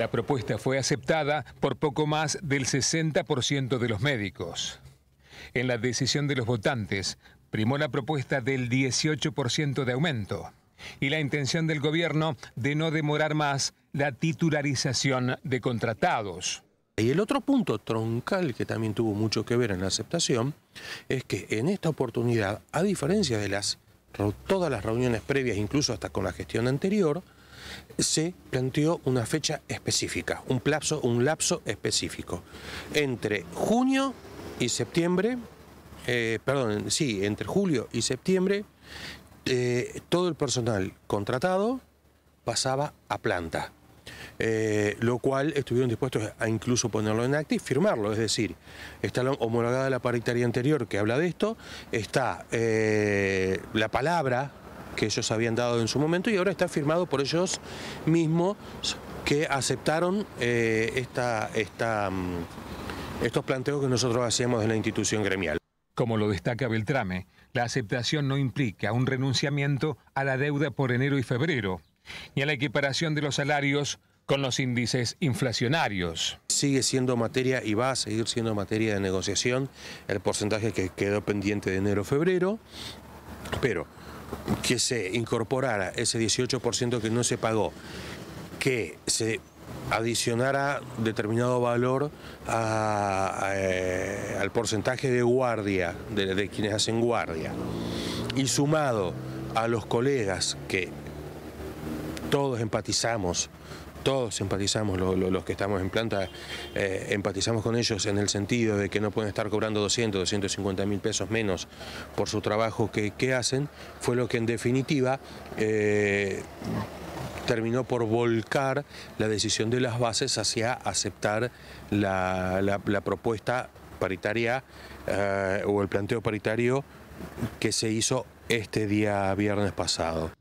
La propuesta fue aceptada por poco más del 60% de los médicos. En la decisión de los votantes primó la propuesta del 18% de aumento y la intención del gobierno de no demorar más la titularización de contratados. Y el otro punto troncal que también tuvo mucho que ver en la aceptación es que en esta oportunidad, a diferencia de las todas las reuniones previas, incluso hasta con la gestión anterior, se planteó una fecha específica, un plazo, un lapso específico. Entre junio y septiembre, eh, perdón, sí, entre julio y septiembre, eh, todo el personal contratado pasaba a planta. Eh, lo cual estuvieron dispuestos a incluso ponerlo en acta y firmarlo. Es decir, está homologada la paritaria anterior que habla de esto, está la palabra que ellos habían dado en su momento y ahora está firmado por ellos mismos que aceptaron eh, esta, esta, mm, estos planteos que nosotros hacíamos en la institución gremial. Como lo destaca Beltrame, la aceptación no implica un renunciamiento a la deuda por enero y febrero, ni a la equiparación de los salarios con los índices inflacionarios. Sigue siendo materia y va a seguir siendo materia de negociación el porcentaje que quedó pendiente de enero-febrero, pero que se incorporara ese 18% que no se pagó, que se adicionara determinado valor eh, al porcentaje de guardia, de quienes hacen guardia, y sumado a los colegas que todos empatizamos todos empatizamos, los, que estamos en planta, eh, empatizamos con ellos en el sentido de que no pueden estar cobrando 200, 250 mil pesos menos por su trabajo que, hacen, fue lo que en definitiva eh, terminó por volcar la decisión de las bases hacia aceptar la, propuesta paritaria eh, o el planteo paritario que se hizo este día viernes pasado.